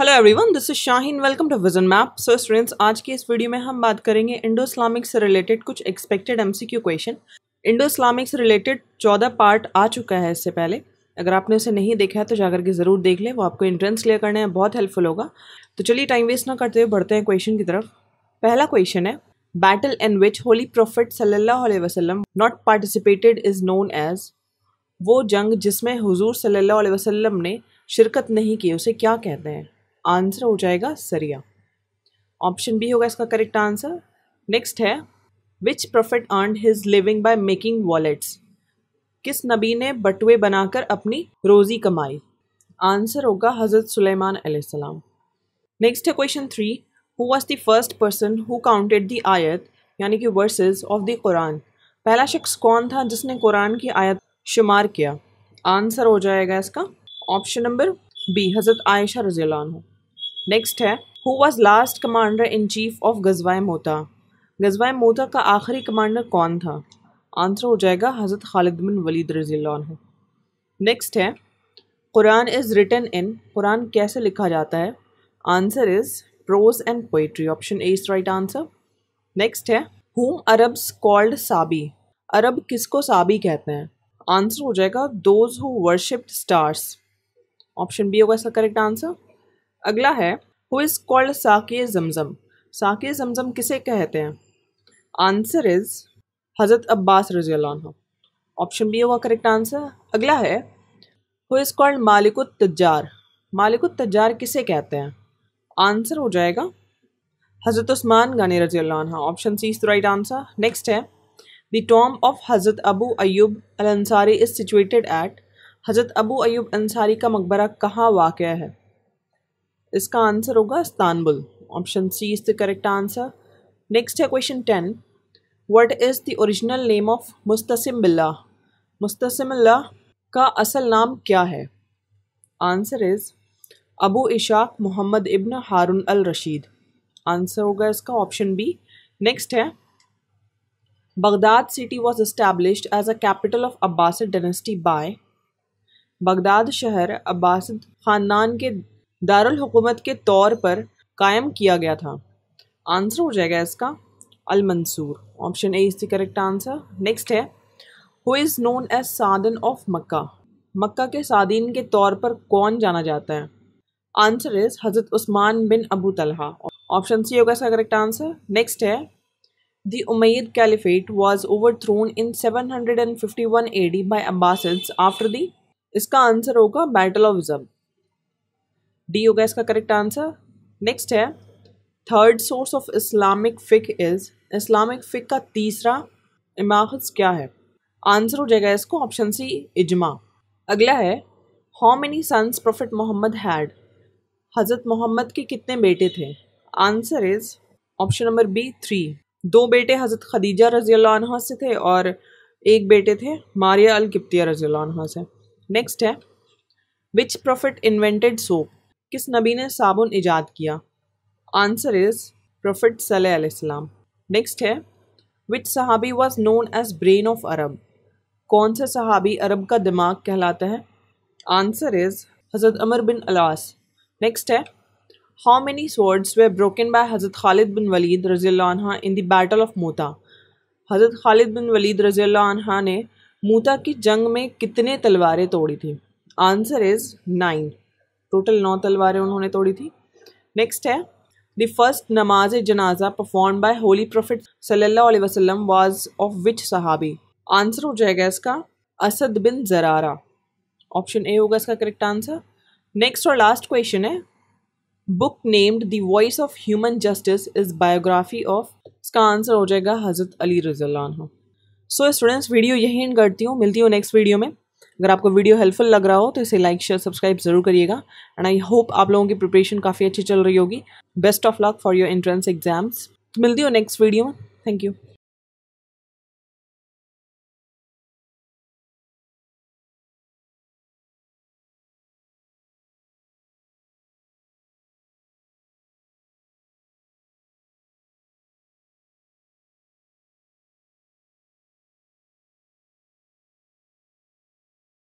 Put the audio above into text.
hello everyone this is Shahin welcome to vision map so students आज की इस video में हम बात करेंगे इंडो इस्लामिक से रिलेटेड कुछ expected MCQ question Indo Islamic से रिलेटेड चौदह पार्ट आ चुका है इससे पहले अगर आपने उसे नहीं देखा है तो जाकर के ज़रूर देख लें वो आपको एंट्रेंस क्लियर करने में बहुत हेल्पफुल होगा तो चलिए टाइम वेस्ट ना करते हुए बढ़ते हैं क्वेश्चन की तरफ पहला क्वेश्चन है battle in which holy prophet सल्लल्लाहु अलैहि वसल्लम not participated is known as वो जंग जिसमें हुजूर सल्लल्लाहु अलैहि वसल्लम ने शिरकत नहीं की उसे क्या कहते हैं आंसर हो जाएगा सरिया ऑप्शन बी होगा इसका करेक्ट आंसर नेक्स्ट है which prophet earn his living by making wallets किस नबी ने बटुए बनाकर अपनी रोज़ी कमाई आंसर होगा हज़रत सुलेमान अलैहिस्सलाम नेक्स्ट है question three who was the first person who counted the आयत यानी कि वर्सेस ऑफ द कुरान पहला शख्स कौन था जिसने कुरान की आयत शुमार किया आंसर हो जाएगा इसका ऑप्शन नंबर बी हज़रत आयशा रजीलान नेक्स्ट है who was last commander in chief of गजवाए मोता गजवाए मोता का आखिरी कमांडर कौन था आंसर हो जाएगा हज़रत खालिद बिन वलीद रजील्ला नेक्स्ट है Quran is written in Quran कैसे लिखा जाता है answer is prose and poetry option A is right answer next है हुम अरब्स कॉल्ड साबी अरब किसको साबी कहते हैं आंसर हो जाएगा those who worshipped stars option B होगा इसका करेक्ट आंसर अगला है हु इज़ कॉल्ड साके ज़मज़म साके ज़मज़म किसे कहते हैं आंसर इज़ हज़रत अब्बास रजी ऑप्शन बी होगा करेक्ट आंसर अगला है हु इज़ कॉल्ड मालिक तजार मालिक तजार किसे कहते हैं आंसर हो जाएगा हज़रत उस्मान गानी रजी option C is the right answer next है द टॉम ऑफ हजरत Abu Ayub al-Ansari is situated at Hazrat Abu Ayyub का मकबरा कहाँ वाक़ है इसका आंसर होगा Istanbul option C is the correct answer next है question ten what is the original name of Mustasim Billah Mustasim Billah का असल नाम क्या है answer is Abu Ishaq Mohammad ibn Harun al Rashid answer होगा इसका option B next है Baghdad city was establish as a capital of Abbasid dynasty by Baghdad शहर Abbasid ख़ानदान के दारुल हुकूमत के तौर पर कायम किया गया था आंसर हो जाएगा इसका al Mansur option A is the correct answer next है who is known as Sadan of Mecca Mecca के सादीन के तौर पर कौन जाना जाता है answer is Hazrat Usman bin Abu Talha option C होगा इसका करेक्ट आंसर नेक्स्ट है caliphate in seven hundred and fifty one A D by Abbasids after the इसका आंसर होगा बैटल ऑफ जब डी होगा इसका करेक्ट आंसर नेक्स्ट है थर्ड सोर्स ऑफ इस्लामिक फ़िक इज़ इस्लामिक फ़िक का तीसरा इमाखज क्या है आंसर हो जाएगा इसको ऑप्शन सी इजमा अगला है how many sons prophet Mohammad had Hazrat Mohammad के कितने बेटे थे answer is option number B three दो बेटे हज़रत खदीजा रजी अल्लाह से थे और एक बेटे थे मारिया अल किप्तिया रजी अल्लाह से नेक्स्ट है विच प्रोफिट इन्वेंटेड सोप किस नबी ने साबुन ईजाद किया आंसर इज़ प्रोफिट सलाम नेक्स्ट है विच सहाबी was known as brain of Arab कौन सा सहाबी अरब का दिमाग कहलाता है answer is Hazrat Amar bin Alas next है how many swords were broken by Hazrat Khalid बिन वलीद रजील्ला in the battle of Mota Hazrat Khalid बिन वलीद रज़ी ने मूता की जंग में कितने तलवारें तोड़ी थी आंसर इज़ नाइन टोटल नौ तलवारें उन्होंने तोड़ी थी नेक्स्ट है द फर्स्ट नमाज जनाजा परफॉर्म बाय होली प्रोफिट सल्लल्लाहु अलैहि वसल्लम वाज ऑफ विच सहाबी आंसर हो जाएगा इसका असद बिन जरारा ऑप्शन ए होगा इसका करेक्ट आंसर नेक्स्ट और लास्ट क्वेश्चन है book named the voice of human justice is biography of इसका आंसर हो जाएगा हज़रत अली रज़ल्ला सो स्टूडेंट्स वीडियो यहीं एंड करती हूँ मिलती हूँ नेक्स्ट वीडियो में अगर आपको वीडियो हेल्पफुल लग रहा हो तो इसे लाइक शेयर सब्सक्राइब जरूर करिएगा एंड आई होप आप लोगों की प्रिपरेशन काफ़ी अच्छी चल रही होगी best of luck for your entrance exams मिलती हो नेक्स्ट वीडियो में थैंक यू